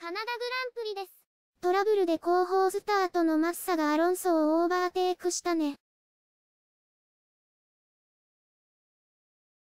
ナダグランプリです。トラブルで後方スタートのマッサがアロンソをオーバーテイクしたね。